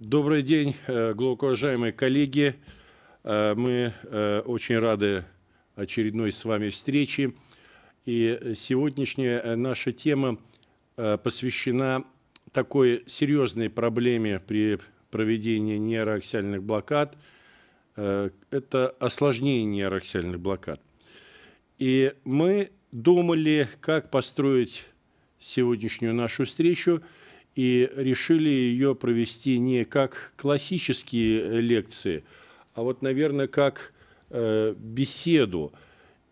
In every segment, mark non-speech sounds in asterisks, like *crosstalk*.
Добрый день, э, глубоко уважаемые коллеги. Э, мы э, очень рады очередной с вами встрече. И сегодняшняя наша тема посвящена такой серьезной проблеме при проведении нейроаксиальных блокад. Это осложнение нейроаксиальных блокад. И мы думали, как построить сегодняшнюю нашу встречу – и решили ее провести не как классические э, лекции, а вот, наверное, как э, беседу.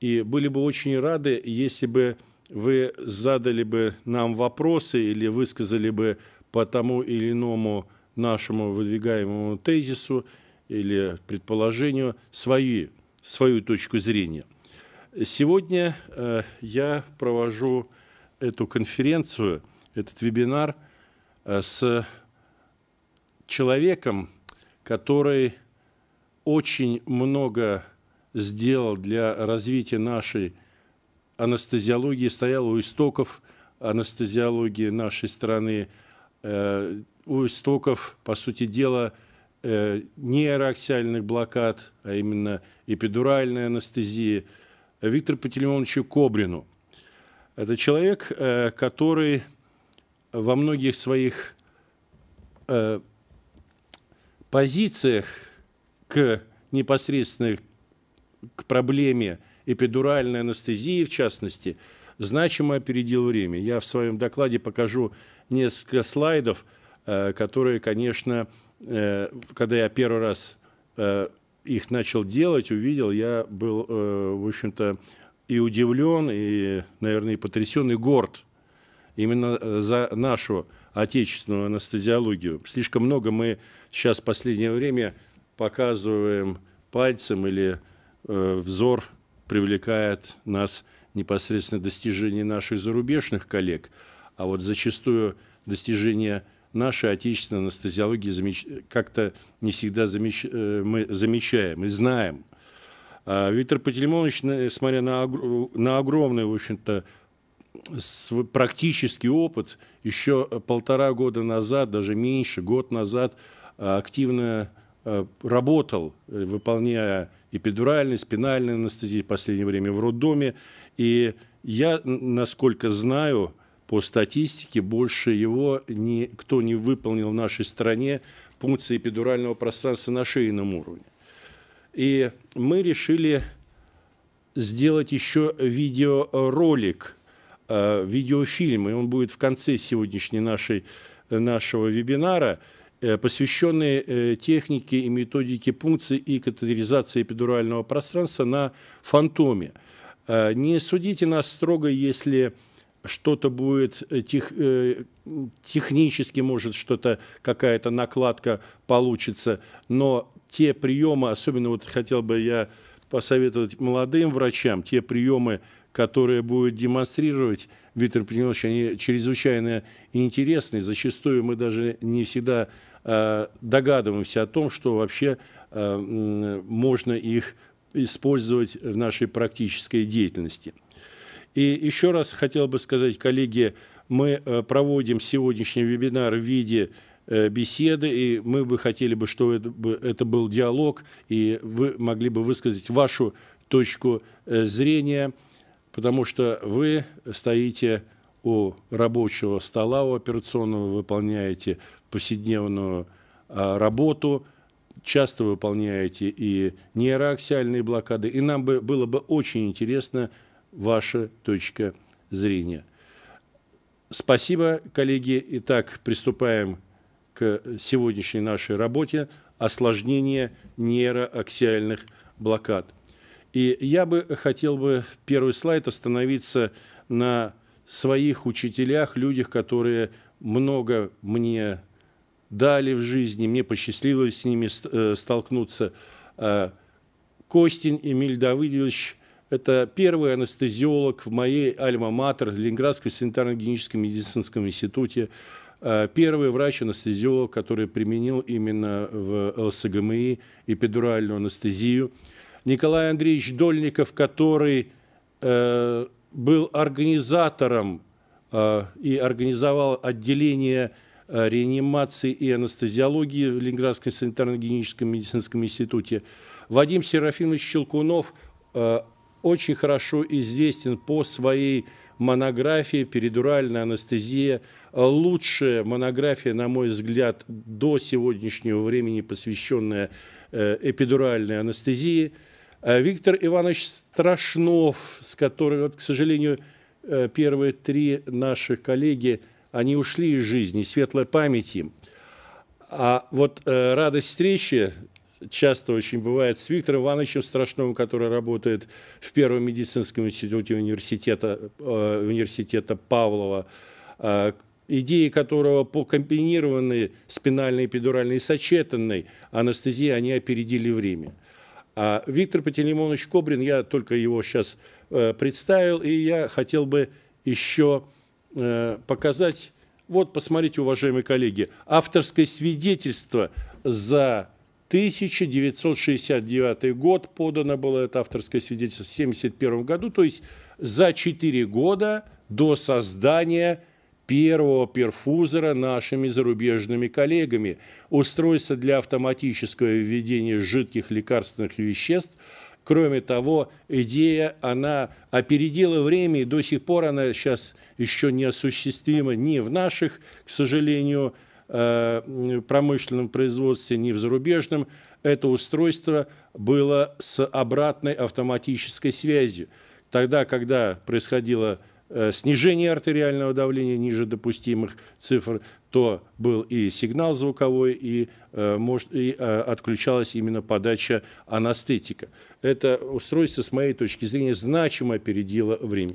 И были бы очень рады, если бы вы задали бы нам вопросы или высказали бы по тому или иному нашему выдвигаемому тезису или предположению свои, свою точку зрения. Сегодня э, я провожу эту конференцию, этот вебинар – Э, с человеком, который очень много сделал для развития нашей анестезиологии, стоял у истоков анестезиологии нашей страны, э, у истоков, по сути дела, э, нейроаксиальных блокад, а именно эпидуральной анестезии, Виктор Пантелеймоновичу Кобрину. Это человек, э, который во многих своих э, позициях к непосредственно к проблеме эпидуральной анестезии, в частности, значимо опередил время. Я в своем докладе покажу несколько слайдов, э, которые, конечно, э, когда я первый раз э, их начал делать, увидел, я был, э, в общем-то, и удивлен, и, наверное, и потрясен, и горд именно э, за нашу отечественную анестезиологию. Слишком много мы сейчас в последнее время показываем пальцем или э, взор привлекает нас непосредственно достижение наших зарубежных коллег, а вот зачастую достижение нашей отечественной анестезиологии замеч... как-то не всегда замеч... Э, мы замечаем и знаем. А Виктор Пантелеймонович, смотря на, огр... на огромный, в общем-то, свой практический опыт еще э, полтора года назад, даже меньше, год назад э, активно э, работал, выполняя эпидуральные, спинальные анестезии в последнее время в роддоме. И я, насколько знаю, по статистике, больше его никто не выполнил в нашей стране функции эпидурального пространства на шейном уровне. И мы решили сделать еще видеоролик – Э, видеофильм, и он будет в конце сегодняшней нашей, э, нашего вебинара, э, посвященный технике и методике пункции и катетеризации эпидурального пространства на фантоме. Не судите нас строго, если что-то будет тех, технически, может, что-то, какая-то накладка получится, но те приемы, особенно вот хотел бы я посоветовать молодым врачам те приемы, которые будет демонстрировать Виктор Петрович, они чрезвычайно интересны. Зачастую мы даже не всегда э, догадываемся о том, что вообще э, можно их использовать в нашей практической деятельности. И еще раз хотел бы сказать, коллеги, мы э, проводим сегодняшний вебинар в виде Э, беседы, и мы бы хотели бы, чтобы это, это был диалог, и вы могли бы высказать вашу точку э, зрения, потому что вы стоите у рабочего стола, у операционного, выполняете повседневную а, работу, часто выполняете и нейроаксиальные блокады, и нам бы, было бы очень интересно ваша точка зрения. Спасибо, коллеги. Итак, приступаем к сегодняшней нашей работе осложнение нейроаксиальных блокад. И я бы хотел бы первый слайд остановиться на своих учителях, людях, которые много мне дали в жизни, мне посчастливилось с ними э, столкнуться. А, Костин Эмиль Давыдович – это первый анестезиолог в моей альма-матер, Ленинградском санитарно-гигиеническом медицинском институте, Э, первый врач-анестезиолог, который применил именно в ЛСГМИ эпидуральную анестезию. Николай Андреевич Дольников, который э, был организатором э, и организовал отделение э, реанимации и анестезиологии в Ленинградском санитарно-гигиеническом медицинском институте. Вадим Серафимович Щелкунов, э, очень хорошо известен по своей монографии «Передуральная анестезия». Лучшая монография, на мой взгляд, до сегодняшнего времени, посвященная э, эпидуральной анестезии. А Виктор Иванович Страшнов, с которым, вот, к сожалению, э, первые три наших коллеги, они ушли из жизни, светлой памяти А вот э, радость встречи часто очень бывает с Виктором Ивановичем Страшновым, который работает в Первом медицинском институте университета, э, университета Павлова, э, идеи которого по комбинированной спинальной, эпидуральной и сочетанной анестезии они опередили время. А Виктор Пантелеймонович Кобрин, я только его сейчас э, представил, и я хотел бы еще показать, вот, посмотрите, уважаемые коллеги, авторское свидетельство за 1969 год, подано было это авторское свидетельство в 1971 году, то есть за 4 года до создания первого перфузора нашими зарубежными коллегами. Устройство для автоматического введения жидких лекарственных веществ. Кроме того, идея, она опередила время, и до сих пор она сейчас еще не осуществима ни в наших, к сожалению, Э, промышленном производстве, ни в зарубежном, это устройство было с обратной автоматической связью. Тогда, когда происходило э, снижение артериального давления ниже допустимых цифр, то был и сигнал звуковой, и, э, и отключалась именно подача анестетика. Это устройство, с моей точки зрения, значимо опередило время.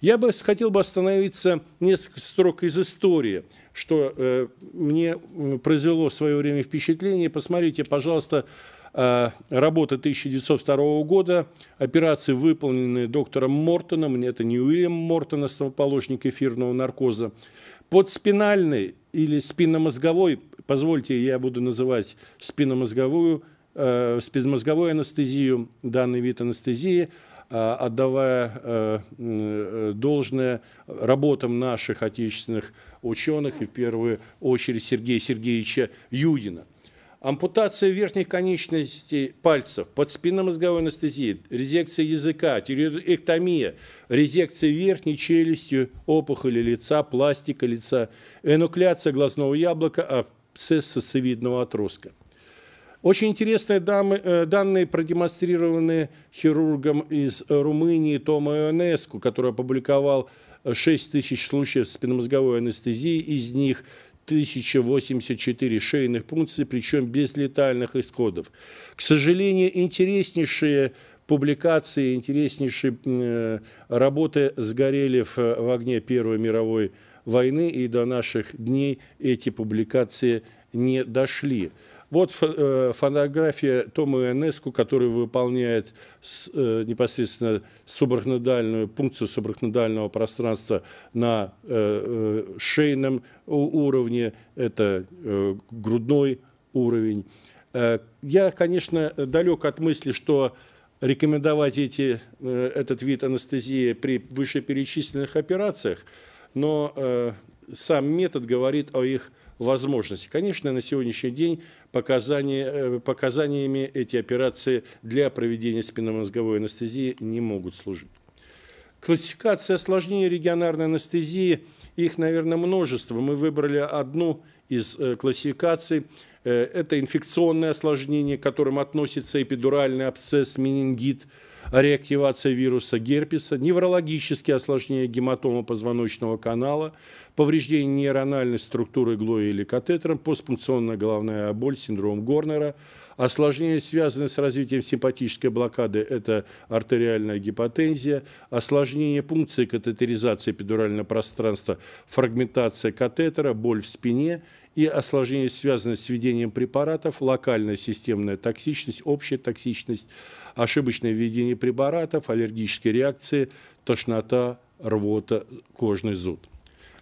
Я бы хотел бы остановиться несколько строк из истории, что э, мне произвело в свое время впечатление. Посмотрите, пожалуйста, э, работа 1902 года, операции, выполненные доктором Мортоном, это не Уильям Мортон, основоположник эфирного наркоза, под подспинальный или спинномозговой, позвольте, я буду называть спинномозговую, э, спинномозговую анестезию, данный вид анестезии – Э, отдавая э, э, должное работам наших отечественных ученых, и в первую очередь Сергея Сергеевича Юдина. Ампутация верхних конечностей пальцев, подспинномозговой анестезии, резекция языка, тиреоэктомия, резекция верхней челюсти опухоли лица, пластика лица, энуклеация глазного яблока, абсцесса сосевидного отростка. Очень интересные э, данные продемонстрированы хирургом из э, Румынии Тома Ионеску, который опубликовал 6 э, тысяч случаев спинномозговой анестезии, из них 1084 шейных пункций, причем без летальных исходов. К сожалению, интереснейшие публикации, интереснейшие работы сгорели в, в огне Первой мировой войны, и до наших дней эти публикации не дошли. Вот э, фотография Тома Ионеску, который выполняет э, непосредственно субарахнодальную функцию субарахнодального пространства на э, шейном уровне, это грудной уровень. Я, конечно, далек от мысли, что рекомендовать эти, этот вид анестезии при вышеперечисленных операциях, но сам метод говорит о их возможности. Конечно, на сегодняшний день показания, э, показаниями эти операции для проведения спинномозговой анестезии не могут служить. Классификация осложнений регионарной анестезии, их, наверное, множество. Мы выбрали одну из э, классификаций. Э, это инфекционное осложнение, к которым относится эпидуральный абсцесс, менингит – реактивация вируса герпеса, неврологические осложнения гематома позвоночного канала, повреждение нейрональной структуры глои или катетером, постпункционная головная боль, синдром Горнера, осложнения, связанные с развитием симпатической блокады, это артериальная гипотензия, осложнение пункции катетеризации эпидурального пространства, фрагментация катетера, боль в спине – и осложнения связаны с введением препаратов, локальная системная токсичность, общая токсичность, ошибочное введение препаратов, аллергические реакции, тошнота, рвота, кожный зуд.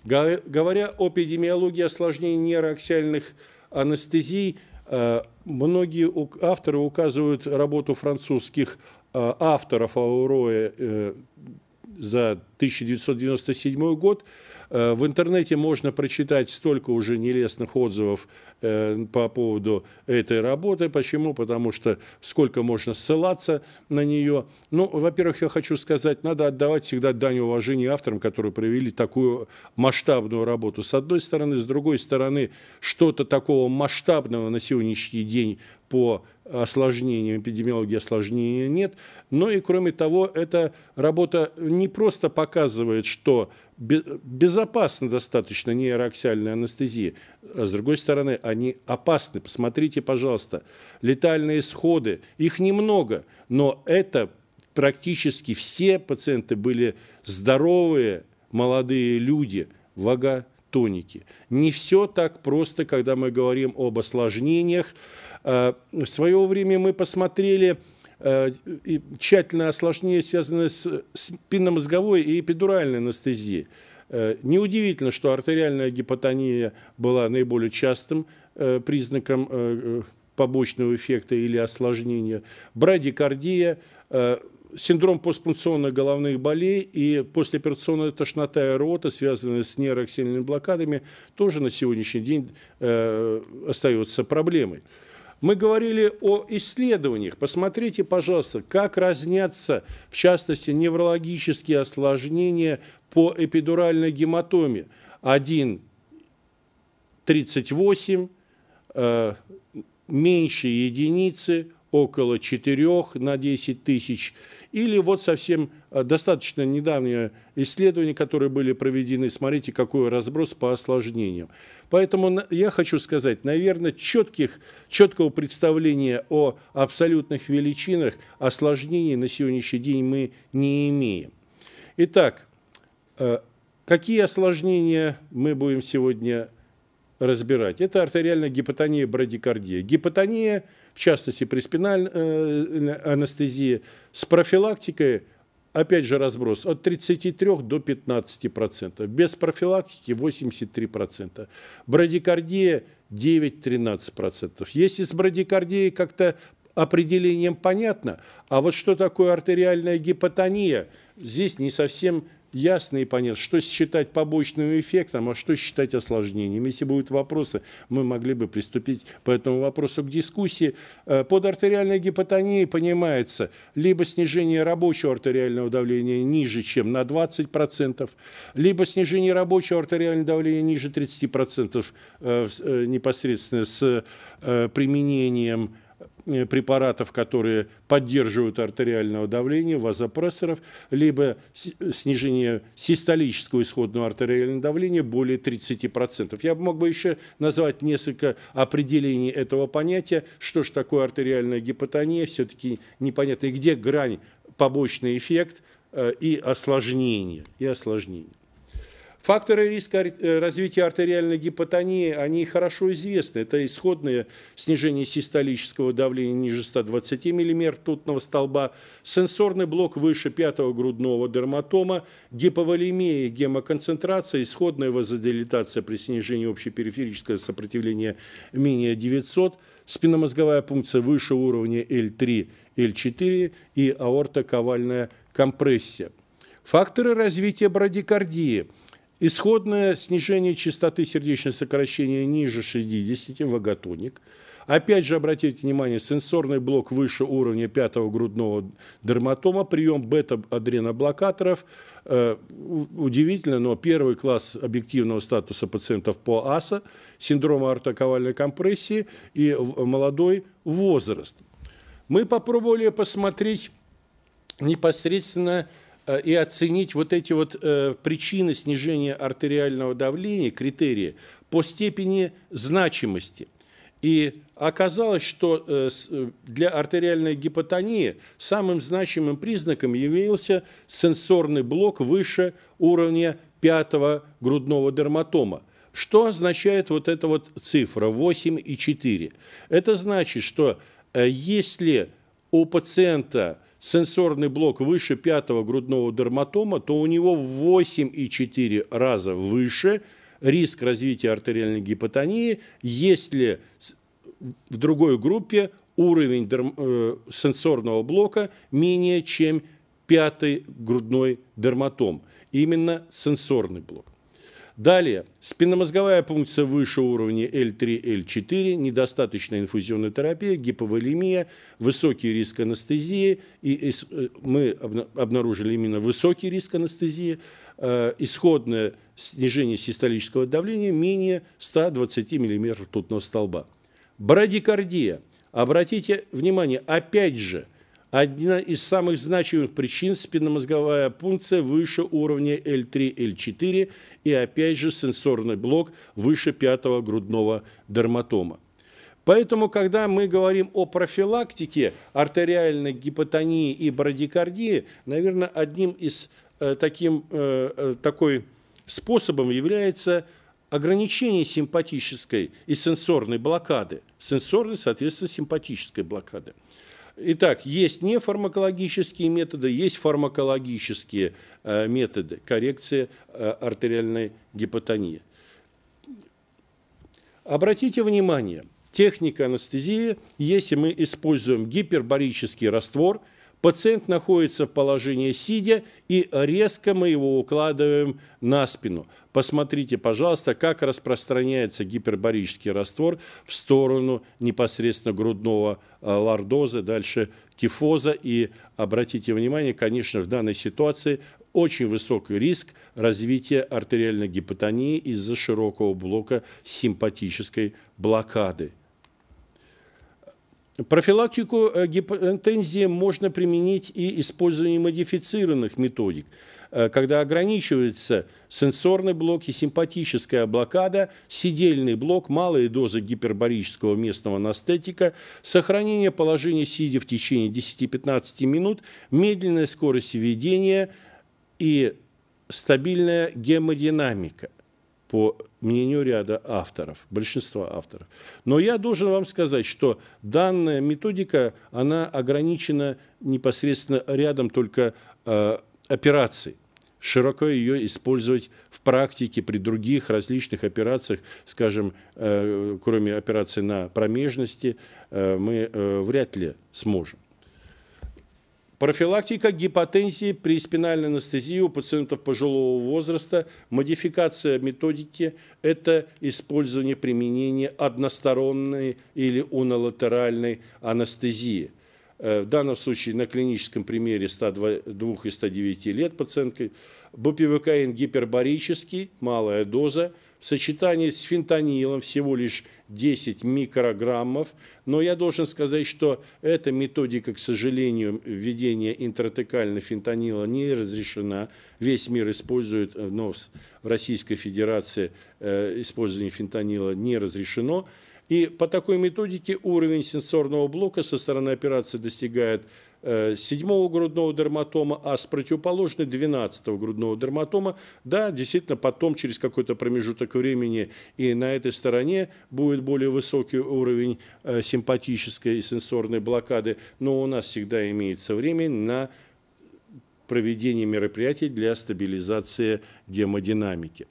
Говоря о эпидемиологии осложнений нейроаксиальных анестезий, э, многие авторы указывают работу французских э, авторов Ауроя э, за 1997 год, Э, в интернете можно прочитать столько уже нелестных отзывов э, по поводу этой работы. Почему? Потому что сколько можно ссылаться на нее. Ну, во-первых, я хочу сказать, надо отдавать всегда дань уважения авторам, которые провели такую масштабную работу. С одной стороны, с другой стороны, что-то такого масштабного на сегодняшний день по осложнениям, эпидемиологии осложнения нет. Но ну и кроме того, эта работа не просто показывает, что безопасна достаточно нейроаксиальная анестезия. А с другой стороны, они опасны. Посмотрите, пожалуйста, летальные исходы. Их немного, но это практически все пациенты были здоровые, молодые люди, вага Не все так просто, когда мы говорим об осложнениях. А, в свое время мы посмотрели Э, и тщательное осложнение, связанное с спинномозговой и эпидуральной анестезией. Э, неудивительно, что артериальная гипотония была наиболее частым э, признаком побочного эффекта или осложнения, брадикардия, синдром постпункционных головных болей и послеоперационная тошнота и рвота, связанная с нейроаксильными блокадами, тоже на сегодняшний день остается проблемой. Мы говорили о исследованиях. Посмотрите, пожалуйста, как разнятся, в частности, неврологические осложнения по эпидуральной гематоме. 1,38, э, меньше единицы, около 4 на 10 тысяч. Или вот совсем э, достаточно недавние исследования, которые были проведены, смотрите, какой разброс по осложнениям. Поэтому я хочу сказать, наверное, четких, четкого представления о абсолютных величинах осложнений на сегодняшний день мы не имеем. Итак, э, какие осложнения мы будем сегодня разбирать. Это артериальная гипотония брадикардия. Гипотония, в частности, при спинальной э, э, анестезии, с профилактикой, опять же, разброс от 33 до 15%. процентов. Без профилактики 83%. процента. Брадикардия 9-13%. процентов. Если с брадикардией как-то определением понятно, а вот что такое артериальная гипотония, здесь не совсем ясно и понятно, что считать побочным эффектом, а что считать осложнением. Если будут вопросы, мы могли бы приступить по этому вопросу к дискуссии. Э, под артериальной гипотонией понимается либо снижение рабочего артериального давления ниже, чем на 20%, либо снижение рабочего артериального давления ниже 30% э, э, непосредственно с применением Э, препаратов, которые поддерживают артериального давления, вазопрессоров, либо э, снижение систолического исходного артериального давления более 30%. Я мог бы еще назвать несколько определений этого понятия, что же такое артериальная гипотония, все-таки непонятно, и где грань, побочный эффект э, и осложнение. И осложнение. Факторы риска э, развития артериальной гипотонии, они хорошо известны. Это исходное снижение систолического давления ниже 120 мм ртутного столба, сенсорный блок выше пятого грудного дерматома, гиповолемия, гемоконцентрация, исходная вазодилатация при снижении общепериферического сопротивления менее 900, спинномозговая пункция выше уровня L3, L4 и аортоковальная компрессия. Факторы развития брадикардии – Исходное снижение частоты сердечного сокращения ниже 60, ваготоник. Опять же, обратите внимание, сенсорный блок выше уровня пятого грудного дерматома, прием бета-адреноблокаторов. Э, удивительно, но первый класс объективного статуса пациентов по АСА, синдрома ортоковальной компрессии и молодой возраст. Мы попробовали посмотреть непосредственно Э, и оценить вот эти вот э, причины снижения артериального давления, критерии, по степени значимости. И оказалось, что э, для артериальной гипотонии самым значимым признаком явился сенсорный блок выше уровня пятого грудного дерматома. Что означает вот эта вот цифра 8 и 4? Это значит, что если у пациента сенсорный блок выше пятого грудного дерматома, то у него в 8,4 раза выше риск развития артериальной гипотонии, если в другой группе уровень дерм... э, сенсорного блока менее чем пятый грудной дерматом, именно сенсорный блок. Далее, спинномозговая пункция выше уровня L3-L4, недостаточная инфузионная терапия, гиповолемия, высокий риск анестезии. И э, мы обнаружили именно высокий риск анестезии, э, исходное снижение систолического давления менее 120 мм ртутного столба. Брадикардия. Обратите внимание, опять же – Одна из самых значимых причин – спинномозговая пункция выше уровня L3-L4 и, опять же, сенсорный блок выше пятого грудного дерматома. Поэтому, когда мы говорим о профилактике артериальной гипотонии и брадикардии, наверное, одним из э, таким, э, э такой способом является ограничение симпатической и сенсорной блокады. Сенсорной, соответственно, симпатической блокады. Итак, есть нефармакологические методы, есть фармакологические э, методы коррекции э, артериальной гипотонии. Обратите внимание, техника анестезии, если мы используем гипербарический раствор – Пациент находится в положении сидя, и резко мы его укладываем на спину. Посмотрите, пожалуйста, как распространяется гипербарический раствор в сторону непосредственно грудного э, лордоза, дальше кифоза. И обратите внимание, конечно, в данной ситуации очень высокий риск развития артериальной гипотонии из-за широкого блока симпатической блокады. Профилактику э, гипотензии можно применить и использование модифицированных методик, э, когда ограничивается сенсорный блок и симпатическая блокада, сидельный блок, малые дозы гипербарического местного анестетика, сохранение положения сидя в течение 10-15 минут, медленная скорость введения и стабильная гемодинамика по мнению ряда авторов, большинства авторов. Но я должен вам сказать, что данная методика, она ограничена непосредственно рядом только э, операций. Широко ее использовать в практике при других различных операциях, скажем, э, кроме операции на промежности, э, мы э, вряд ли сможем. Профилактика гипотензии при спинальной анестезии у пациентов пожилого возраста, модификация методики – это использование применения односторонней или унолатеральной анестезии. Э, в данном случае на клиническом примере 102 и 109 лет пациенткой бупивокаин гипербарический, малая доза – в сочетании с фентанилом всего лишь 10 микрограммов. Но я должен сказать, что эта методика, к сожалению, введения интратекального фентанила не разрешена. Весь мир использует, э, но в Российской Федерации э, использование фентанила не разрешено. И по такой методике уровень сенсорного блока со стороны операции достигает Э, седьмого грудного дерматома, а с противоположной 12 грудного дерматома, да, действительно, потом через какой-то промежуток времени и на этой стороне будет более высокий уровень э, симпатической и сенсорной блокады, но у нас всегда имеется время на проведение мероприятий для стабилизации гемодинамики.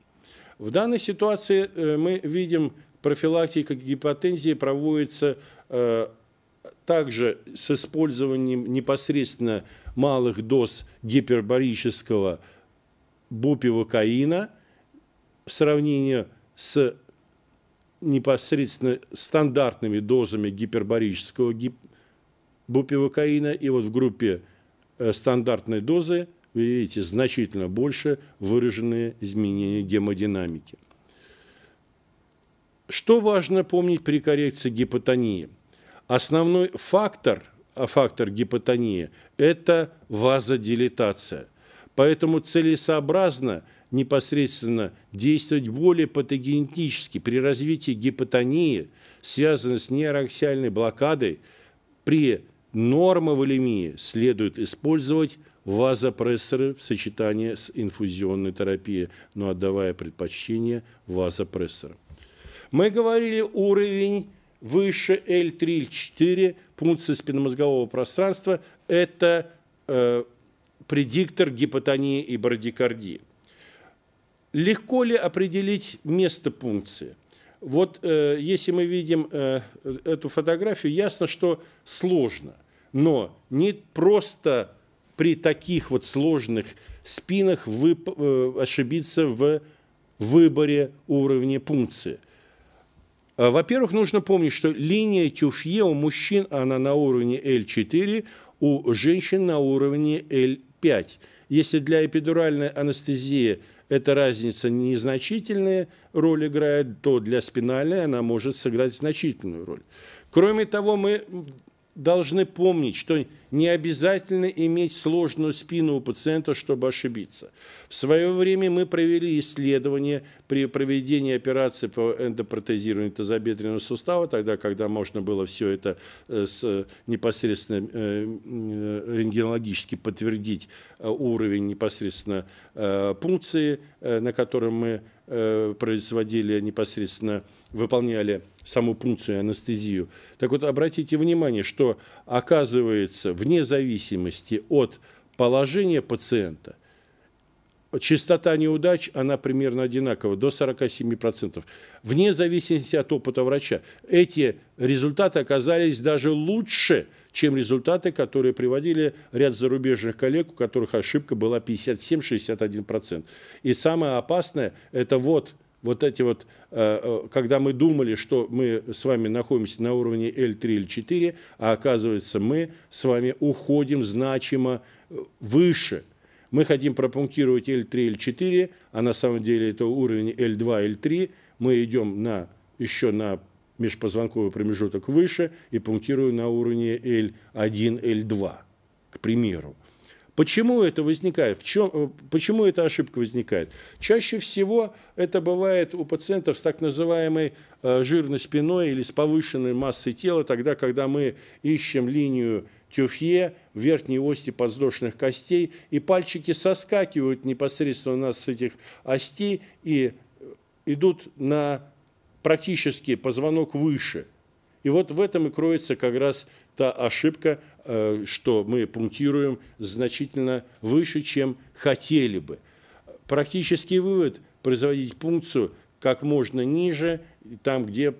В данной ситуации э, мы видим, профилактика гипотензии проводится также с использованием непосредственно малых доз гипербарического бупивокаина в сравнении с непосредственно стандартными дозами гипербарического гип... бупивокаина. И вот в группе э, стандартной дозы, вы видите, значительно больше выраженные изменения гемодинамики. Что важно помнить при коррекции гипотонии – Основной фактор, а фактор гипотонии – это вазодилатация. Поэтому целесообразно непосредственно действовать более патогенетически при развитии гипотонии, связанной с нейроаксиальной блокадой, при нормоволемии следует использовать вазопрессоры в сочетании с инфузионной терапией, но ну, отдавая предпочтение вазопрессорам. Мы говорили уровень выше L3, L4, пункт спинномозгового пространства – это э, предиктор гипотонии и брадикардии. Легко ли определить место пункции? Вот э, если мы видим э, эту фотографию, ясно, что сложно. Но не просто при таких вот сложных спинах вы, э, ошибиться в выборе уровня пункции. Э, во-первых, нужно помнить, что линия тюфье у мужчин, она на уровне L4, у женщин на уровне L5. Если для эпидуральной анестезии эта разница незначительная роль играет, то для спинальной она может сыграть значительную роль. Кроме того, мы должны помнить, что не обязательно иметь сложную спину у пациента, чтобы ошибиться. В свое время мы провели исследование при проведении операции по эндопротезированию тазобедренного сустава, тогда, когда можно было все это э, с, э, непосредственно э, рентгенологически подтвердить уровень непосредственно пункции, на котором мы производили непосредственно выполняли саму пункцию анестезию. Так вот, обратите внимание, что оказывается, вне зависимости от положения пациента, частота неудач, она примерно одинакова, до 47%. Вне зависимости от опыта врача. Эти результаты оказались даже лучше, чем результаты, которые приводили ряд зарубежных коллег, у которых ошибка была 57-61%. И самое опасное – это вот – вот эти вот, э, э, когда мы думали, что мы с вами находимся на уровне L3 или 4, а оказывается мы с вами уходим значимо э, выше. Мы хотим пропунктировать L3, L4, а на самом деле это уровень L2, L3. Мы идем на, еще на межпозвонковый промежуток выше и пунктируем на уровне L1, L2, к примеру. Почему это возникает? В чем, э, почему эта ошибка возникает? Чаще всего это бывает у пациентов с так называемой э, жирной спиной или с повышенной массой тела, тогда, когда мы ищем линию тюфье, верхней ости подвздошных костей, и пальчики соскакивают непосредственно у нас с этих остей и э, идут на практически позвонок выше – и вот в этом и кроется как раз та ошибка, э, что мы пунктируем значительно выше, чем хотели бы. Практический вывод – производить пункцию как можно ниже, там, где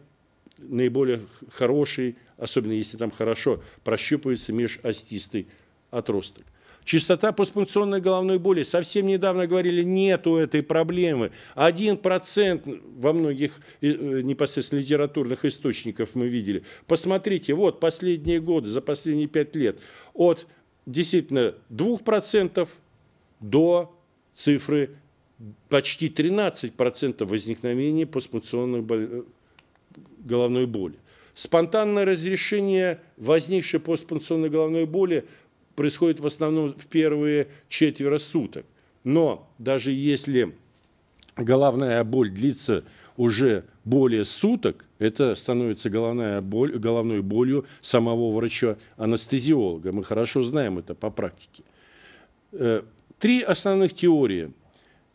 наиболее хороший, особенно если там хорошо, прощупывается межостистый отросток. Частота постпункционной головной боли. Совсем недавно говорили, нет у этой проблемы. Один процент во многих э, э, непосредственно литературных источников мы видели. Посмотрите, вот последние годы, за последние пять лет, от действительно 2% до цифры почти 13% возникновения постпункционной э, головной боли. Спонтанное разрешение возникшей постпункционной головной боли происходит в основном в первые четверо суток. Но даже если головная боль длится уже более суток, это становится головная боль, головной болью самого врача-анестезиолога. Мы хорошо знаем это по практике. Э, три основных теории –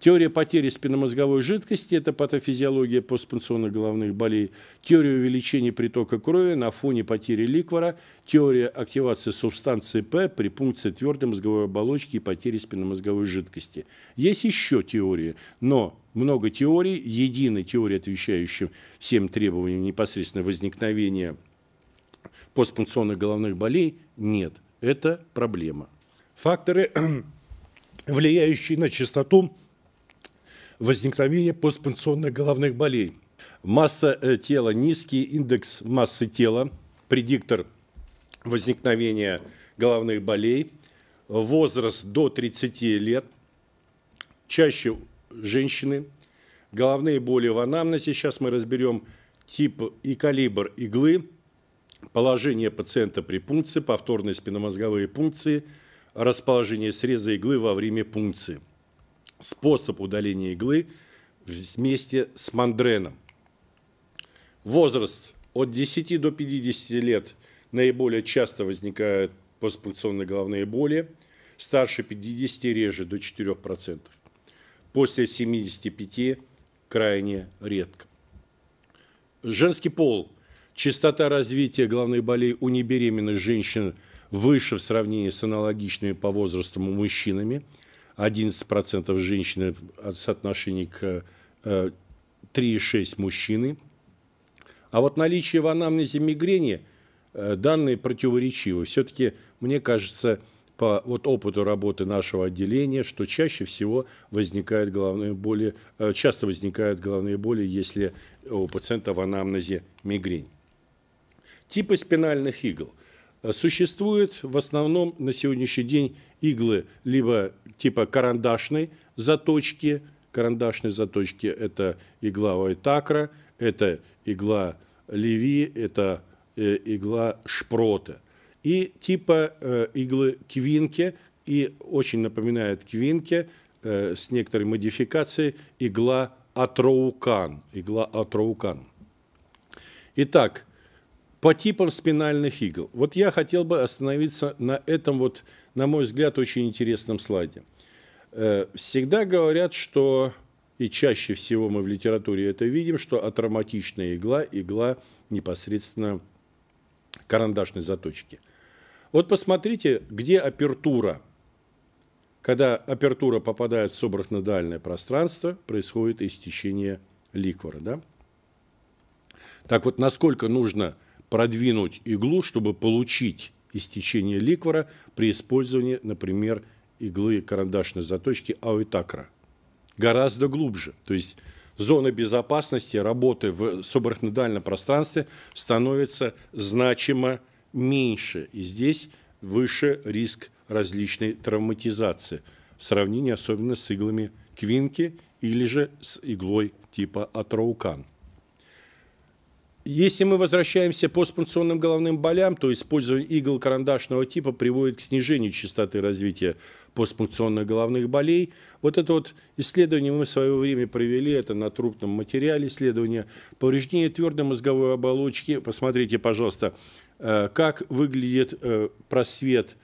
Теория потери спинномозговой жидкости – это патофизиология постпенсионных головных болей. Теория увеличения притока крови на фоне потери ликвора. Теория активации субстанции П при пункции твердой мозговой оболочки и потери спинномозговой жидкости. Есть еще теории, но много теорий. единая теория, отвечающая всем требованиям непосредственно возникновения постпункционных головных болей, нет. Это проблема. Факторы, *clears throat* влияющие на частоту возникновение постпенсионных головных болей. Масса э, тела, низкий индекс массы тела, предиктор возникновения головных болей, возраст до 30 лет, чаще женщины, головные боли в анамнезе, сейчас мы разберем тип и калибр иглы, положение пациента при пункции, повторные спинномозговые пункции, расположение среза иглы во время пункции – способ удаления иглы вместе с мандреном. Возраст от 10 до 50 лет наиболее часто возникают постпункционные головные боли, старше 50 реже до 4%, после 75 крайне редко. Женский пол. Частота развития головной болей у небеременных женщин выше в сравнении с аналогичными по возрасту мужчинами – 11% женщины соотношение к 3,6 э, мужчины. А вот наличие в анамнезе мигрени э, данные противоречивы. Все-таки, мне кажется, по вот опыту работы нашего отделения, что чаще всего возникают головные боли, э, часто возникают головные боли, если у пациента в анамнезе мигрень. Типы спинальных игл – Существуют в основном на сегодняшний день иглы либо типа карандашной заточки, карандашной заточки – это игла Ойтакра, это игла Леви, это э, игла Шпрота. И типа э, иглы Квинке, и очень напоминает Квинке, э, с некоторой модификацией, игла Атроукан. Игла Атроукан. Итак, по типам спинальных игл. Вот я хотел бы остановиться на этом вот, на мой взгляд, очень интересном слайде. Э, всегда говорят, что, и чаще всего мы в литературе это видим, что атравматичная игла – игла непосредственно карандашной заточки. Вот посмотрите, где апертура. Когда апертура попадает в субарахноидальное пространство, происходит истечение ликвора. Да? Так вот, насколько нужно – продвинуть иглу, чтобы получить истечение ликвора при использовании, например, иглы карандашной заточки Ауитакра Гораздо глубже. То есть зона безопасности работы в субарахнодальном пространстве становится значимо меньше. И здесь выше риск различной травматизации в сравнении особенно с иглами квинки или же с иглой типа атроукан. Если мы возвращаемся по спункционным головным болям, то использование игл карандашного типа приводит к снижению частоты развития постпункционных головных болей. Вот это вот исследование мы в свое время провели, это на трупном материале исследование. Повреждение твердой мозговой оболочки. Посмотрите, пожалуйста, э, как выглядит э, просвет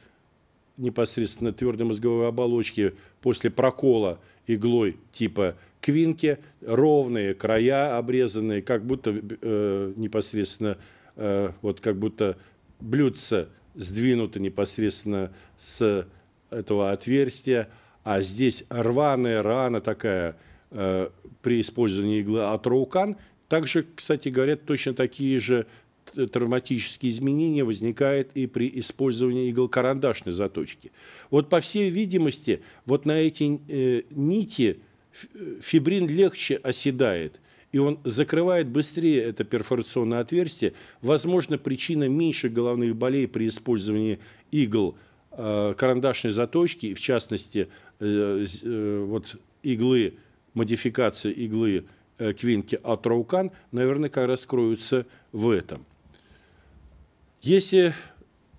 непосредственно твердой мозговой оболочки после прокола иглой типа квинки, ровные края обрезанные, как будто э, непосредственно, э, вот как будто блюдце сдвинуто непосредственно с этого отверстия, а здесь рваная рана такая э, при использовании иглы от Роукан. Также, кстати, говоря точно такие же травматические изменения возникают и при использовании игл карандашной заточки. Вот по всей видимости, вот на эти э, нити Э, фибрин легче оседает, и он закрывает быстрее это перфорационное отверстие. Возможно, причина меньше головных болей при использовании игл э, карандашной заточки, в частности, э, вот иглы, модификация иглы Квинки от Роукан, наверное, как раскроются в этом. Если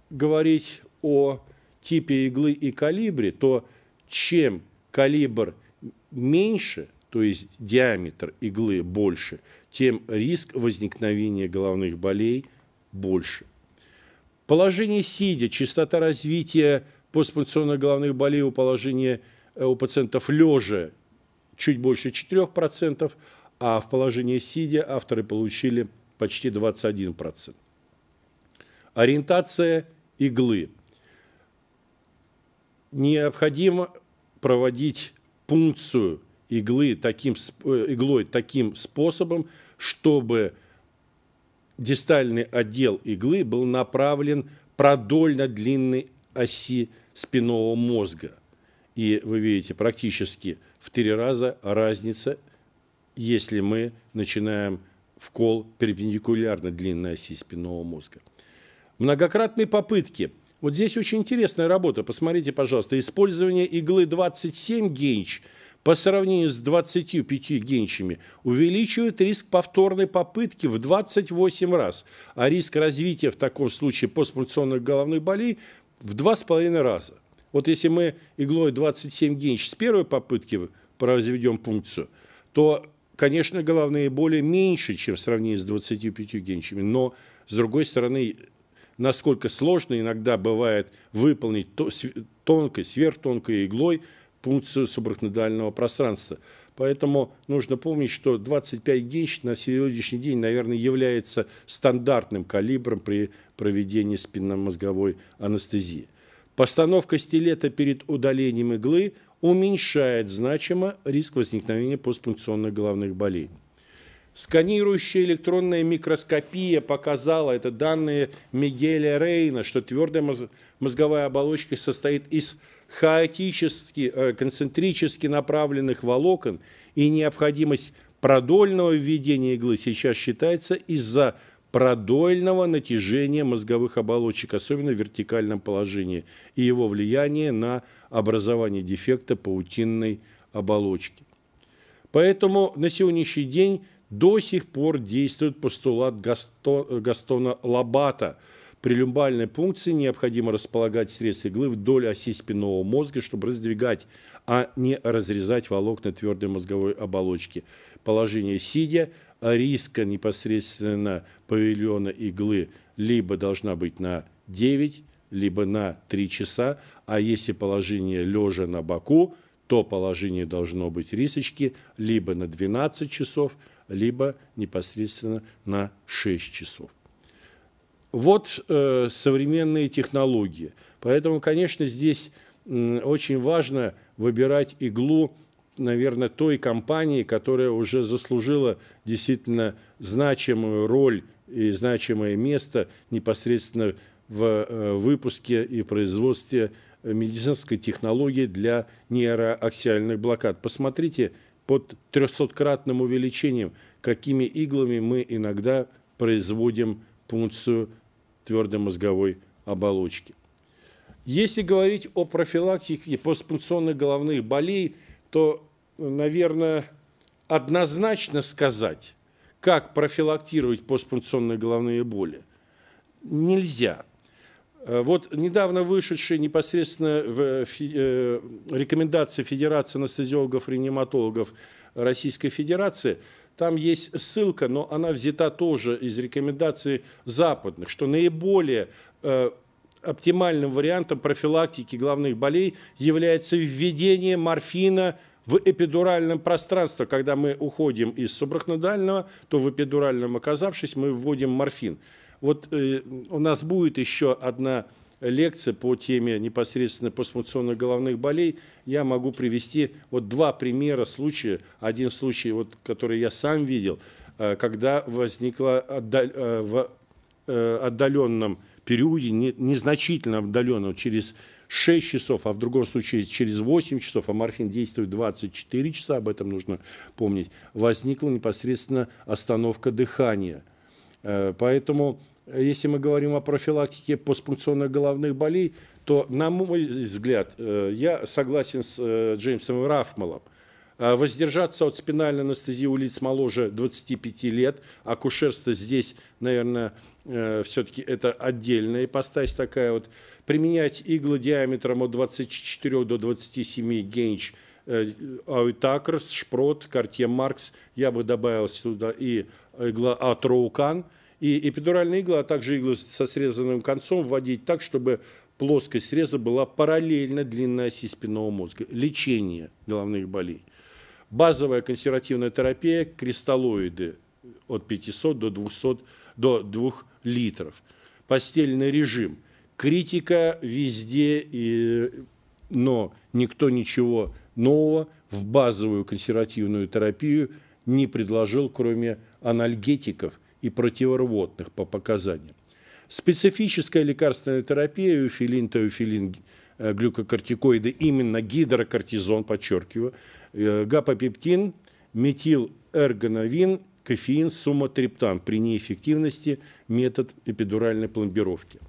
говорить о типе иглы и калибре, то чем калибр – меньше, то есть диаметр иглы больше, тем риск возникновения головных болей больше. Положение сидя, частота развития постпункционных головных болей у положения э, у пациентов лежа чуть больше 4%, а в положении сидя авторы получили почти 21%. Ориентация иглы. Необходимо проводить пункцию иглы таким, э, иглой таким способом, чтобы дистальный отдел иглы был направлен продольно длинной оси спинного мозга. И вы видите, практически в три раза разница, если мы начинаем вкол перпендикулярно длинной оси спинного мозга. Многократные попытки – вот здесь очень интересная работа. Посмотрите, пожалуйста, использование иглы 27 генч по сравнению с 25 генчами увеличивает риск повторной попытки в 28 раз, а риск развития в таком случае постмутационных головных болей в 2,5 раза. Вот если мы иглой 27 генч с первой попытки произведем пункцию, то, конечно, головные боли меньше, чем в сравнении с 25 генчами, но, с другой стороны, насколько сложно иногда бывает выполнить тонкой, сверхтонкой иглой пункцию субарахноидального пространства. Поэтому нужно помнить, что 25 гинч на сегодняшний день, наверное, является стандартным калибром при проведении спинномозговой анестезии. Постановка стилета перед удалением иглы уменьшает значимо риск возникновения постпункционных головных болезней. Сканирующая электронная микроскопия показала, это данные Мигеля Рейна, что твердая мозговая оболочка состоит из хаотически, э, концентрически направленных волокон, и необходимость продольного введения иглы сейчас считается из-за продольного натяжения мозговых оболочек, особенно в вертикальном положении, и его влияние на образование дефекта паутинной оболочки. Поэтому на сегодняшний день до сих пор действует постулат Гастона Лабата. При люмбальной пункции необходимо располагать срез иглы вдоль оси спинного мозга, чтобы раздвигать, а не разрезать волокна твердой мозговой оболочки. Положение сидя, риска непосредственно павильона иглы либо должна быть на 9, либо на 3 часа, а если положение лежа на боку, то положение должно быть рисочки либо на 12 часов, либо непосредственно на 6 часов. Вот э, современные технологии. Поэтому, конечно, здесь э, очень важно выбирать иглу, наверное, той компании, которая уже заслужила действительно значимую роль и значимое место непосредственно в э, выпуске и производстве э, медицинской технологии для нейроаксиальных блокад. Посмотрите под 300-кратным увеличением, какими иглами мы иногда производим пункцию твердой мозговой оболочки. Если говорить о профилактике постпункционных головных болей, то, наверное, однозначно сказать, как профилактировать постпункционные головные боли, нельзя. Э, вот недавно вышедшие непосредственно в э, э, рекомендации Федерации анестезиологов-реаниматологов Российской Федерации, там есть ссылка, но она взята тоже из рекомендаций западных, что наиболее оптимальным вариантом профилактики главных болей является введение морфина в эпидуральном пространстве. Когда мы уходим из субрахнодального, то в эпидуральном оказавшись, мы вводим морфин. Вот э, у нас будет еще одна лекция по теме непосредственно постмутационных головных болей. Я могу привести вот два примера случая. Один случай, вот, который я сам видел, э, когда возникла отдаль, э, в э, отдаленном периоде, не, незначительно отдаленном, через 6 часов, а в другом случае через 8 часов, а морфин действует 24 часа, об этом нужно помнить, возникла непосредственно остановка дыхания – Э, поэтому, э, если мы говорим о профилактике постпункционных головных болей, то, на мой взгляд, э, я согласен с Джеймсом Рафмалом, а воздержаться от спинальной анестезии у лиц моложе 25 лет. Акушерство здесь, наверное, все-таки это отдельная ипостась такая вот. Применять иглы диаметром от 24 до 27 генч Аутакерс, Шпрот, Картье Маркс. Я бы добавил сюда и игла от Роукан, и эпидуральные иглы, а также иглы со срезанным концом вводить так, чтобы плоскость среза была параллельно длинной оси спинного мозга. Лечение головных болей. Базовая консервативная терапия – кристаллоиды от 500 до 200, до 2 литров. Постельный режим. Критика везде, и, но никто ничего нового в базовую консервативную терапию – не предложил, кроме анальгетиков и противорвотных по показаниям. Специфическая лекарственная терапия, эуфилин, теофилин, э, глюкокортикоиды, именно гидрокортизон, подчеркиваю, э, гапопептин, метил эргоновин, кофеин, суматриптан при неэффективности метод эпидуральной пломбировки.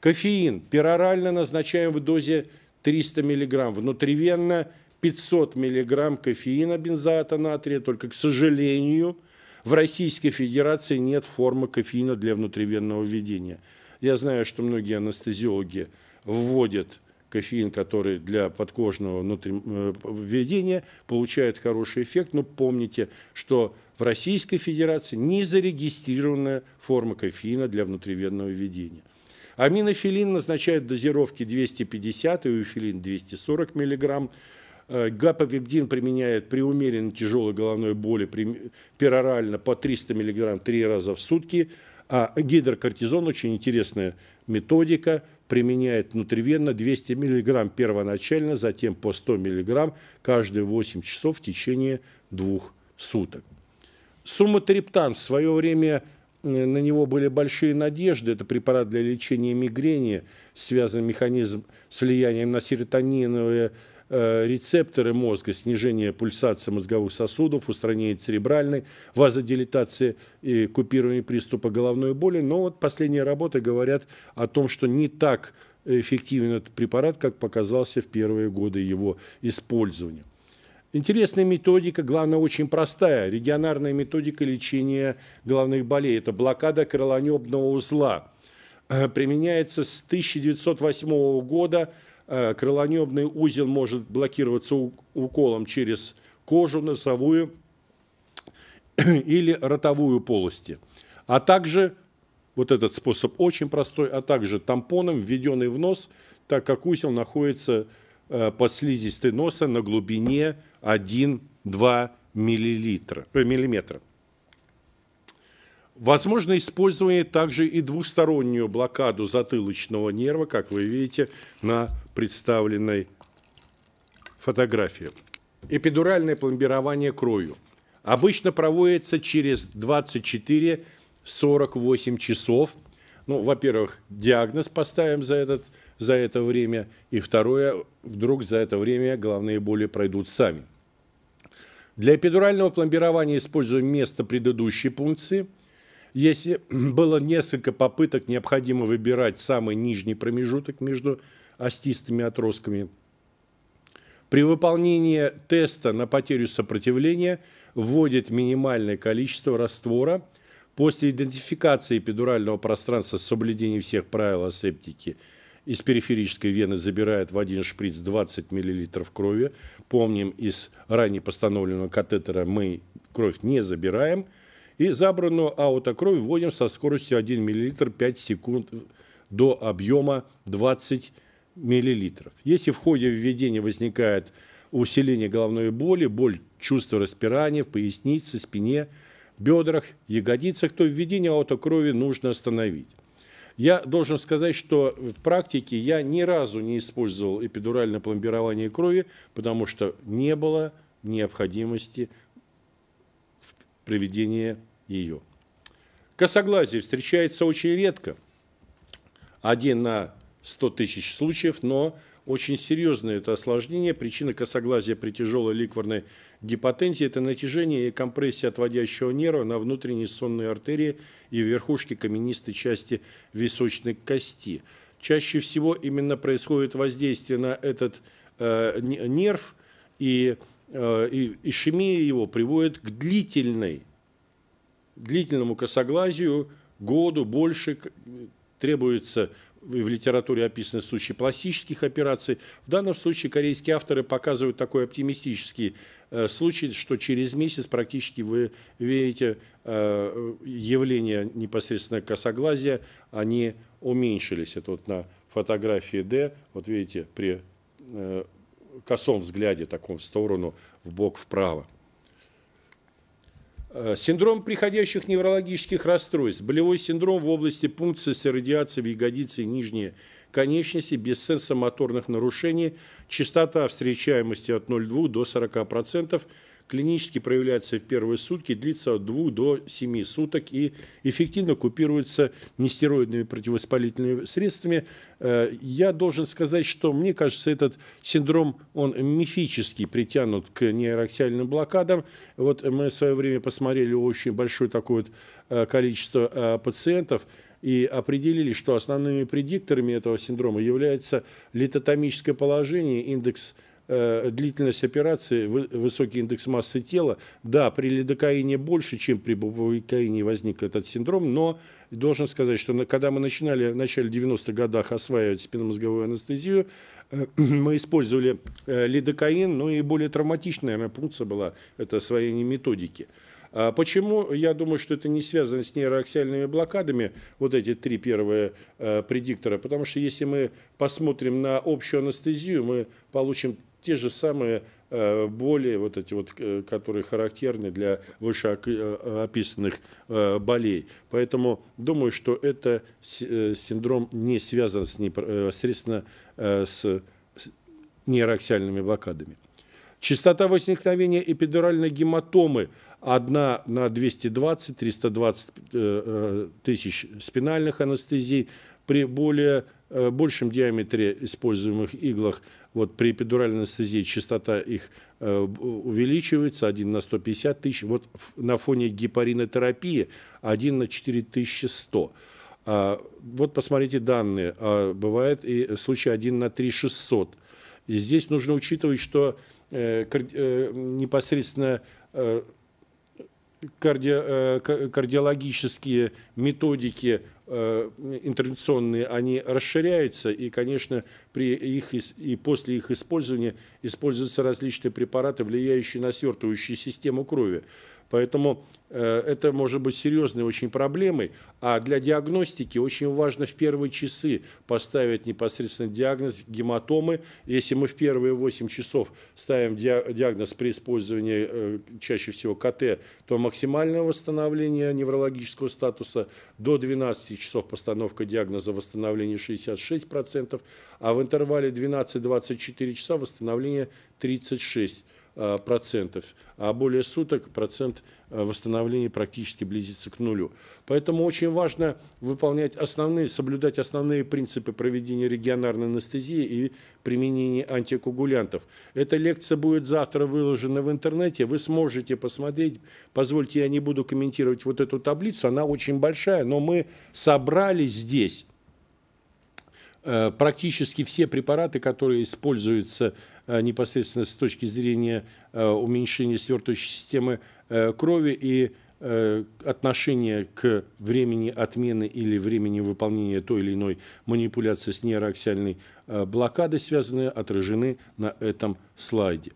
Кофеин перорально назначаем в дозе 300 мг, внутривенно – 500 миллиграмм кофеина бензоата натрия, только, к сожалению, в Российской Федерации нет формы кофеина для внутривенного введения. Я знаю, что многие анестезиологи вводят кофеин, который для подкожного э, введения получает хороший эффект. Но помните, что в Российской Федерации не зарегистрированная форма кофеина для внутривенного введения. Аминофилин назначают дозировки 250 и уфилин 240 миллиграмм. Э, Гапопептин применяет при умеренной тяжелой головной боли перорально по 300 мг 3 раза в сутки. А гидрокортизон, очень интересная методика, применяет внутривенно 200 мг первоначально, затем по 100 мг каждые 8 часов в течение двух суток. Суматриптан в свое время э, на него были большие надежды. Это препарат для лечения мигрени, связанный механизм с влиянием на серотониновые Э, рецепторы мозга, снижение пульсации мозговых сосудов, устранение церебральной вазодилатации и купирование приступа головной боли. Но вот последние работы говорят о том, что не так эффективен этот препарат, как показался в первые годы его использования. Интересная методика, главное, очень простая. Регионарная методика лечения головных болей. Это блокада крылонебного узла. Э, применяется с 1908 года Э, Крылонебный узел может блокироваться уколом через кожу, носовую *clears throat* или ротовую полости. А также, вот этот способ очень простой, а также тампоном, введенный в нос, так как узел находится э, под слизистой носа на глубине 1-2 э, миллиметра. Возможно использование также и двустороннюю блокаду затылочного нерва, как вы видите на представленной фотографии. Эпидуральное пломбирование кровью обычно проводится через 24-48 часов. Ну, во-первых, диагноз поставим за, этот, за это время, и второе, вдруг за это время головные боли пройдут сами. Для эпидурального пломбирования используем место предыдущей пункции – если *clears throat* было несколько попыток, необходимо выбирать самый нижний промежуток между остистыми отростками. При выполнении теста на потерю сопротивления вводит минимальное количество раствора. После идентификации эпидурального пространства с соблюдением всех правил асептики из периферической вены забирает в один шприц 20 мл крови. Помним, из ранее постановленного катетера мы кровь не забираем – и забранную аутокровь вводим со скоростью 1 мл 5 секунд до объема 20 мл. Если в ходе введения возникает усиление головной боли, боль чувство распирания в пояснице, спине, бедрах, ягодицах, то введение аутокрови нужно остановить. Я должен сказать, что в практике я ни разу не использовал эпидуральное пломбирование крови, потому что не было необходимости проведения ее. Косоглазие встречается очень редко, один на 100 тысяч случаев, но очень серьезное это осложнение. Причина косоглазия при тяжелой ликварной гипотензии – это натяжение и компрессия отводящего нерва на внутренней сонной артерии и верхушке каменистой части височной кости. Чаще всего именно происходит воздействие на этот э, нерв, и Э, и ишемия его приводит к длительной, длительному косоглазию, году, больше требуется в литературе описаны случаи пластических операций. В данном случае корейские авторы показывают такой оптимистический э, случай, что через месяц практически вы видите э, явление непосредственно косоглазия, они уменьшились. Это вот на фотографии D, вот видите, при э, косом взгляде таком в сторону, в бок, вправо. Э, синдром приходящих неврологических расстройств. Болевой синдром в области пункции с радиацией в ягодице и нижние конечности, без сенсомоторных нарушений. Частота встречаемости от 0,2 до 40%. процентов клинически проявляется в первые сутки, длится от 2 до 7 суток и эффективно купируется нестероидными противовоспалительными средствами. Э, я должен сказать, что мне кажется, этот синдром, он мифически притянут к нейроаксиальным блокадам. Вот мы в свое время посмотрели очень большое такое вот э, количество э, пациентов, и определили, что основными предикторами этого синдрома является литотомическое положение, индекс – Э, длительность операции, высокий индекс массы тела. Да, при лидокаине больше, чем при бубовикаине возник этот синдром, но должен сказать, что когда мы начинали в начале 90-х годах осваивать спинномозговую анестезию, э, *clears throat* мы использовали э, лидокаин, но ну и более травматичная, наверное, пруца была, это освоение методики. А почему я думаю, что это не связано с нейроаксиальными блокадами, вот эти три первые э, предиктора? Потому что если мы посмотрим на общую анестезию, мы получим те же самые э, боли, вот эти вот, э, которые характерны для вышеописанных э, болей. Поэтому думаю, что это синдром не связан с непосредственно а с нейроаксиальными блокадами. Частота возникновения эпидуральной гематомы одна на 220-320 тысяч спинальных анестезий при более большем диаметре используемых иглах – вот при эпидуральной анестезии частота их э, увеличивается 1 на 150 тысяч. Вот на фоне гепаринотерапии 1 на 4100. А, вот посмотрите данные. А, бывает и случай 1 на 3600. И здесь нужно учитывать, что э, э, непосредственно кардио, э, кардиологические методики э, интервенционные, они расширяются, и, конечно, при их, и после их использования используются различные препараты, влияющие на свертывающую систему крови. Поэтому э, это может быть серьезной очень проблемой. А для диагностики очень важно в первые часы поставить непосредственно диагноз гематомы. Если мы в первые 8 часов ставим диагноз при использовании э, чаще всего КТ, то максимальное восстановление неврологического статуса до 12 часов постановка диагноза восстановление 66%, а в интервале 12-24 часа восстановление 36%. Э, процентов, а более суток процент э, восстановления практически близится к нулю. Поэтому очень важно выполнять основные, соблюдать основные принципы проведения регионарной анестезии и применения антикоагулянтов. Эта лекция будет завтра выложена в интернете, вы сможете посмотреть. Позвольте, я не буду комментировать вот эту таблицу, она очень большая, но мы собрали здесь Э, практически все препараты, которые используются э, непосредственно с точки зрения э, уменьшения свертывающей системы крови и отношение к времени отмены или времени выполнения той или иной манипуляции с нейроаксиальной блокадой связанные отражены на этом слайде.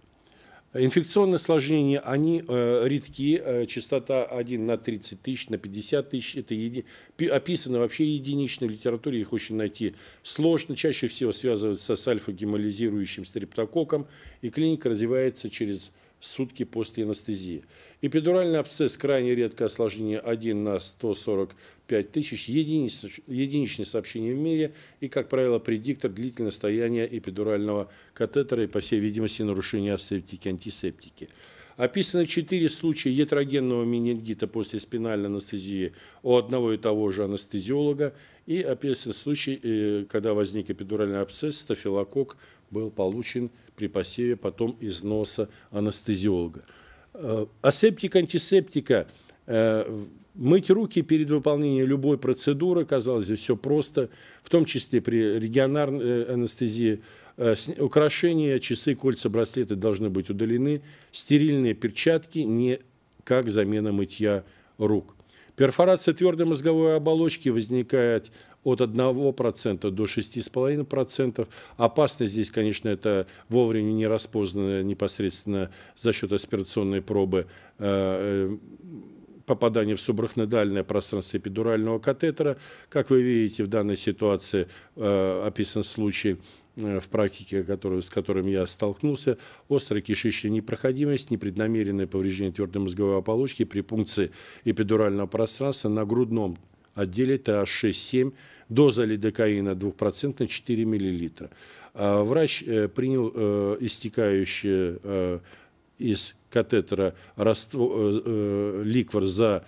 Инфекционные осложнения, они э, редки, э, частота 1 на 30 тысяч, на 50 тысяч, это еди... описано вообще единичной литературе, их очень найти сложно, чаще всего связывается с альфа-гемолизирующим стрептококком, и клиника развивается через сутки после анестезии. Эпидуральный абсцесс – крайне редкое осложнение 1 на 145 тысяч, единичное сообщение в мире и, как правило, предиктор длительного стояния эпидурального катетера и, по всей видимости, нарушения асептики-антисептики. антисептики Описано 4 случая етрогенного менингита после спинальной анестезии у одного и того же анестезиолога. И описан случай, э, когда возник эпидуральный абсцесс, стафилокок был получен при посеве потом из носа анестезиолога. Э, асептика, антисептика. Э, мыть руки перед выполнением любой процедуры, казалось, здесь все просто, в том числе при регионарной анестезии, Э, украшения, часы, кольца, браслеты должны быть удалены, стерильные перчатки не как замена мытья рук. Перфорация твердой мозговой оболочки возникает от 1% до 6,5%. Опасность здесь, конечно, это вовремя не распознанная непосредственно за счет аспирационной пробы э, э, попадание в субрахнодальное пространство эпидурального катетера. Как вы видите, в данной ситуации э, описан случай – Э, в практике, который, с которым я столкнулся, острая кишечная непроходимость, непреднамеренное повреждение твердой мозговой оболочки при пункции эпидурального пространства на грудном отделе ТА6-7, доза лидокаина 2% 4 мл. Врач э, принял э, истекающий из катетера раствор, ликвор за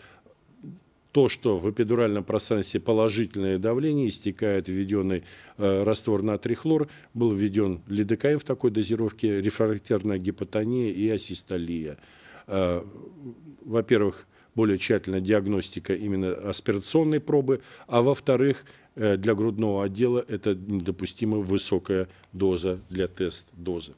то, что в эпидуральном пространстве положительное давление истекает введенный э, раствор натрий хлор, был введен лидокаин в такой дозировке, рефрактерная гипотония и асистолия. Э, во-первых, более тщательная диагностика именно аспирационной пробы, а во-вторых, э, для грудного отдела это недопустимо высокая доза для тест-дозы.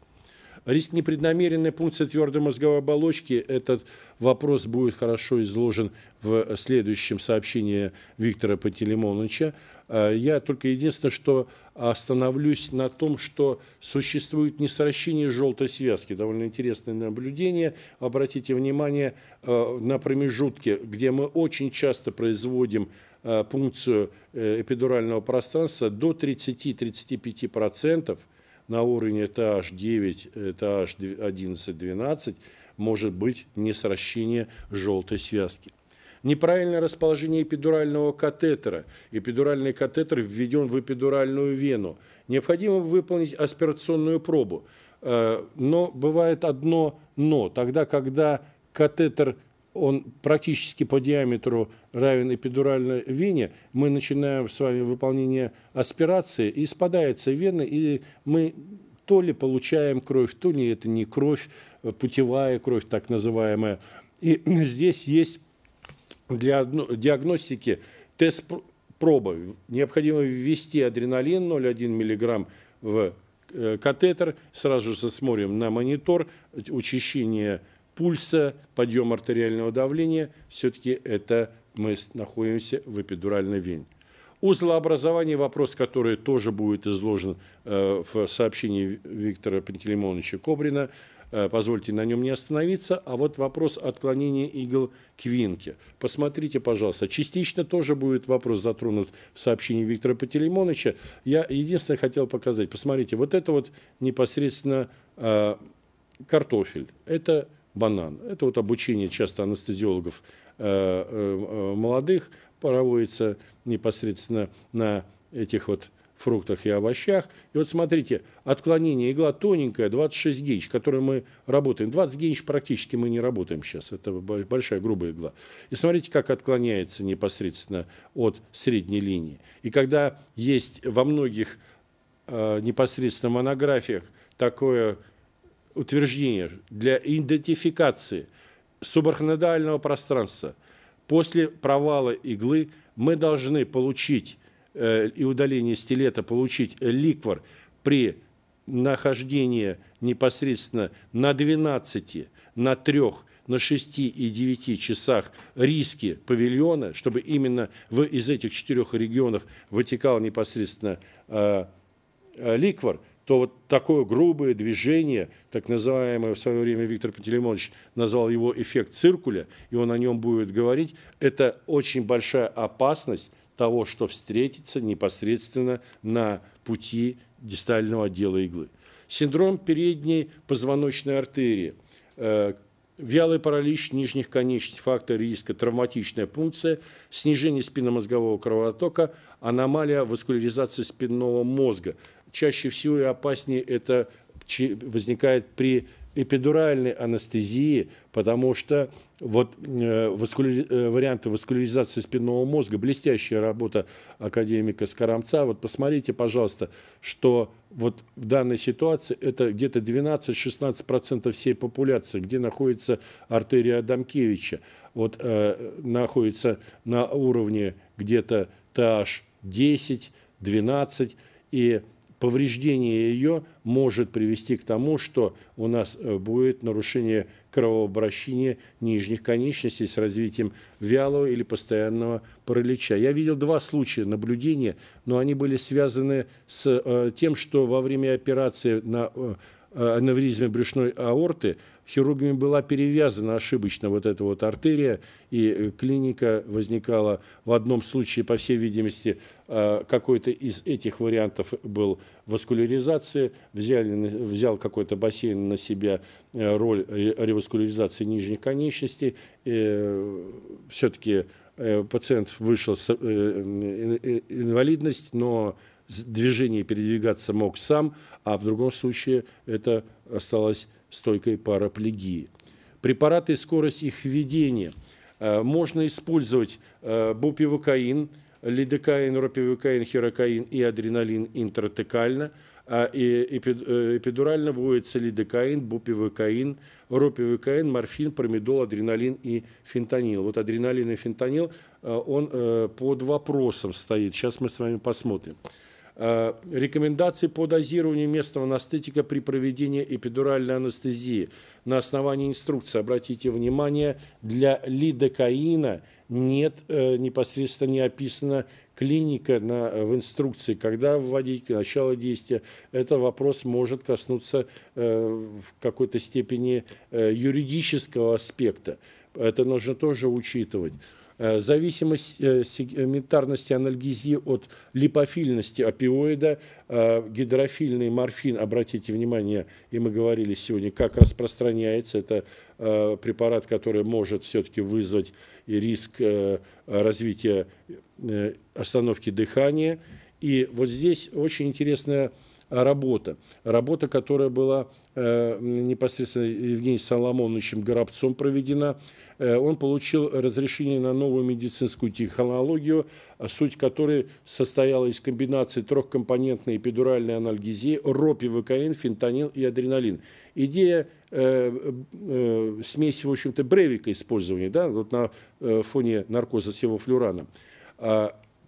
Риск непреднамеренной пункции твердой мозговой оболочки, этот вопрос будет хорошо изложен в следующем сообщении Виктора Пантелеймоновича. Э, я только единственное, что остановлюсь на том, что существует несращение желтой связки. Довольно интересное наблюдение. Обратите внимание э, на промежутке, где мы очень часто производим э, пункцию эпидурального пространства до 30-35%, на уровне этаж 9, этаж 11, 12 может быть несращение желтой связки. Неправильное расположение эпидурального катетера. Эпидуральный катетер введен в эпидуральную вену. Необходимо выполнить аспирационную пробу. Э, но бывает одно «но». Тогда, когда катетер он практически по диаметру равен эпидуральной вене, мы начинаем с вами выполнение аспирации, и спадается вена, и мы то ли получаем кровь, то ли это не кровь, э, путевая кровь так называемая. И здесь есть для диагностики тест проба. Необходимо ввести адреналин 0,1 мг в э, катетер, сразу же смотрим на монитор, учащение пульса, подъем артериального давления, все-таки это мы находимся в эпидуральной вене. Узлообразование – вопрос, который тоже будет изложен э, в сообщении Виктора Пантелеймоновича Кобрина. Э, позвольте на нем не остановиться. А вот вопрос отклонения игл к венке. Посмотрите, пожалуйста. Частично тоже будет вопрос затронут в сообщении Виктора Пантелеймоновича. Я единственное хотел показать. Посмотрите, вот это вот непосредственно э, картофель. Это банан. Это вот обучение часто анестезиологов э, э, э, молодых проводится непосредственно на этих вот фруктах и овощах. И вот смотрите, отклонение игла тоненькая, 26 гейч, которой мы работаем. 20 гейч практически мы не работаем сейчас, это большая грубая игла. И смотрите, как отклоняется непосредственно от средней линии. И когда есть во многих э, непосредственно монографиях такое утверждение для идентификации субархнодального пространства после провала иглы мы должны получить э, и удаление стилета, получить ликвор при нахождении непосредственно на 12, на 3, на 6 и 9 часах риски павильона, чтобы именно в, из этих четырех регионов вытекал непосредственно э, э ликвор – то вот такое грубое движение, так называемое в свое время Виктор Пантелеймонович назвал его эффект циркуля, и он о нем будет говорить, это очень большая опасность того, что встретится непосредственно на пути дистального отдела иглы. Синдром передней позвоночной артерии, э, вялый паралич нижних конечностей, фактор риска, травматичная пункция, снижение спинномозгового кровотока, аномалия васкуляризации спинного мозга – чаще всего и опаснее это возникает при эпидуральной анестезии, потому что вот э, васкули, э, варианты васкуляризации спинного мозга, блестящая работа академика Скоромца. Вот посмотрите, пожалуйста, что вот в данной ситуации это где-то 12-16% всей популяции, где находится артерия Адамкевича. Вот э, находится на уровне где-то TH10, 12 и повреждение ее может привести к тому, что у нас э, будет нарушение кровообращения нижних конечностей с развитием вялого или постоянного паралича. Я видел два случая наблюдения, но они были связаны с э, тем, что во время операции на э, аневризме брюшной аорты хирургами была перевязана ошибочно вот эта вот артерия, и э, клиника возникала в одном случае, по всей видимости, э, какой-то из этих вариантов был васкуляризации, взяли, взял какой-то бассейн на себя э, роль реваскуляризации нижних конечностей, все-таки пациент вышел с инвалидность, но движение передвигаться мог сам, а в другом случае это осталось стойкой параплегии. Препараты и скорость их введения. Э, можно использовать э, бупивокаин, лидокаин, ропивокаин, хирокаин и адреналин интратекально – а э, эпидурально вводится лидокаин, бупивокаин, ропивокаин, морфин, промедол, адреналин и фентанил. Вот адреналин и фентанил, он под вопросом стоит. Сейчас мы с вами посмотрим. Э, рекомендации по дозированию местного анестетика при проведении эпидуральной анестезии на основании инструкции. Обратите внимание, для лидокаина нет э, непосредственно не описана клиника на, э, в инструкции, когда вводить, начало действия. Это вопрос может коснуться в какой-то степени юридического аспекта. Это нужно тоже учитывать. Э, зависимость э, сегментарности э, анальгезии от липофильности опиоида, гидрофильный морфин, обратите внимание, и мы говорили сегодня, как распространяется, это препарат, который может все-таки вызвать риск развития остановки дыхания. И вот здесь очень интересная а работа. Работа, которая была э, непосредственно Евгением Соломоновичем Горобцом проведена. Э, он получил разрешение на новую медицинскую технологию, суть которой состояла из комбинации трехкомпонентной эпидуральной анальгезии, ропивокаин, фентанил и адреналин. Идея э, э, смеси, в общем-то, бревика использования да, вот на э, фоне наркоза севофлюрана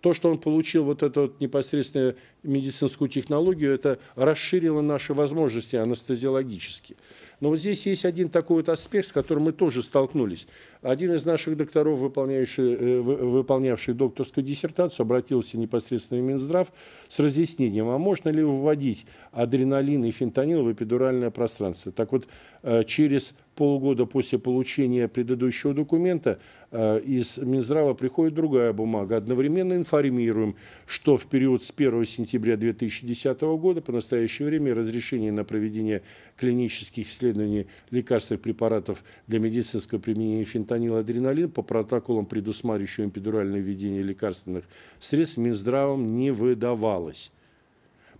то, что он получил вот эту вот непосредственно медицинскую технологию, это расширило наши возможности анестезиологические. Но вот здесь есть один такой вот аспект, с которым мы тоже столкнулись. Один из наших докторов, выполняющий, э, выполнявший докторскую диссертацию, обратился непосредственно в Минздрав с разъяснением, а можно ли вводить адреналин и фентанил в эпидуральное пространство. Так вот, э, через полгода после получения предыдущего документа Э, из Минздрава приходит другая бумага. Одновременно информируем, что в период с 1 сентября 2010 года по настоящее время разрешение на проведение клинических исследований лекарственных препаратов для медицинского применения фентанила адреналин по протоколам, предусматривающим эпидуральное введение лекарственных средств, Минздравом не выдавалось.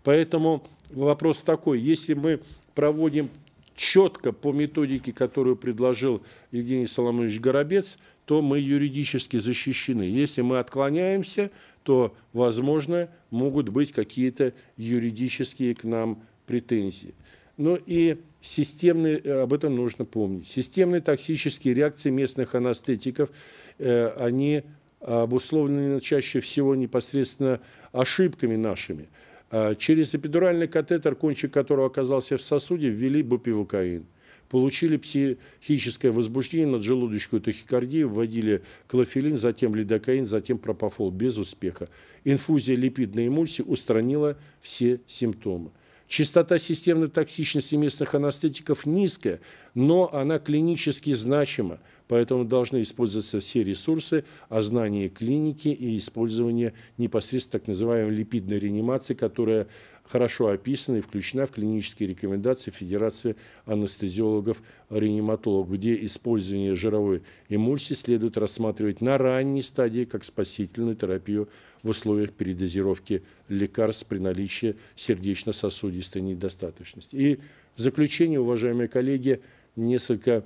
Поэтому вопрос такой, если мы проводим четко по методике, которую предложил Евгений Соломонович Горобец, то мы юридически защищены. Если мы отклоняемся, то, возможно, могут быть какие-то юридические к нам претензии. Ну и системные, э, об этом нужно помнить, системные токсические реакции местных анестетиков, э, они обусловлены чаще всего непосредственно ошибками нашими. А через эпидуральный катетер, кончик которого оказался в сосуде, ввели бупивокаин – получили психическое возбуждение, наджелудочную тахикардию, вводили клофелин, затем лидокаин, затем пропофол без успеха. Инфузия липидной эмульсии устранила все симптомы. Частота системной токсичности местных анестетиков низкая, но она клинически значима, поэтому должны использоваться все ресурсы о а знании клиники и использование непосредственно так называемой липидной реанимации, которая хорошо описана и включена в клинические рекомендации Федерации анестезиологов-реаниматологов, где использование жировой эмульсии следует рассматривать на ранней стадии как спасительную терапию в условиях передозировки лекарств при наличии сердечно-сосудистой недостаточности. И в заключение, уважаемые коллеги, несколько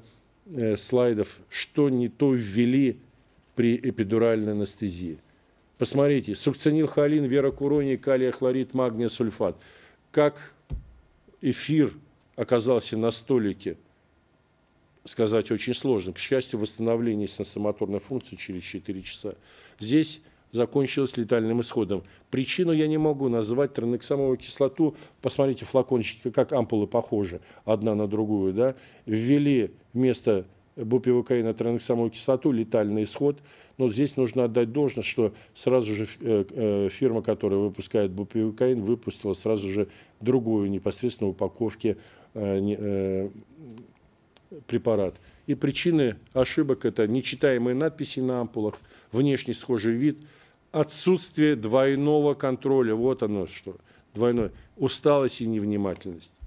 э, слайдов, что не то ввели при эпидуральной анестезии – Посмотрите, холин, верокуроний, калия, хлорид, магния, сульфат. Как эфир оказался на столике, сказать очень сложно. К счастью, восстановление сенсомоторной функции через 4 часа. Здесь закончилось летальным исходом. Причину я не могу назвать. Транексамовую кислоту, посмотрите, флакончики, как ампулы похожи одна на другую, да, ввели вместо бупивокаин от ранексамовую кислоту, летальный исход. Но здесь нужно отдать должность, что сразу же э, э, фирма, которая выпускает бупивокаин, выпустила сразу же другую непосредственно упаковки э, препарат. И причины ошибок – это нечитаемые надписи на ампулах, внешний схожий вид, отсутствие двойного контроля. Вот оно что, двойное. Усталость и невнимательность.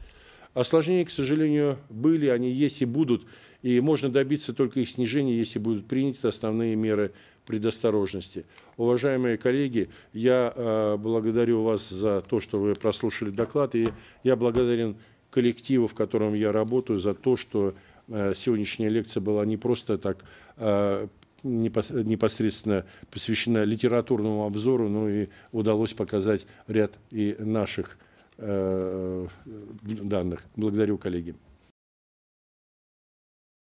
Осложнения, к сожалению, были, они есть и будут – и можно добиться только их снижения, если будут приняты основные меры предосторожности. Уважаемые коллеги, я э, благодарю вас за то, что вы прослушали доклад, и я благодарен коллективу, в котором я работаю, за то, что э, сегодняшняя лекция была не просто так э, непосредственно посвящена литературному обзору, но и удалось показать ряд и наших данных. Благодарю, коллеги.